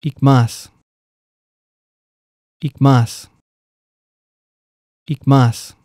Ik más. Ik más. Ik más.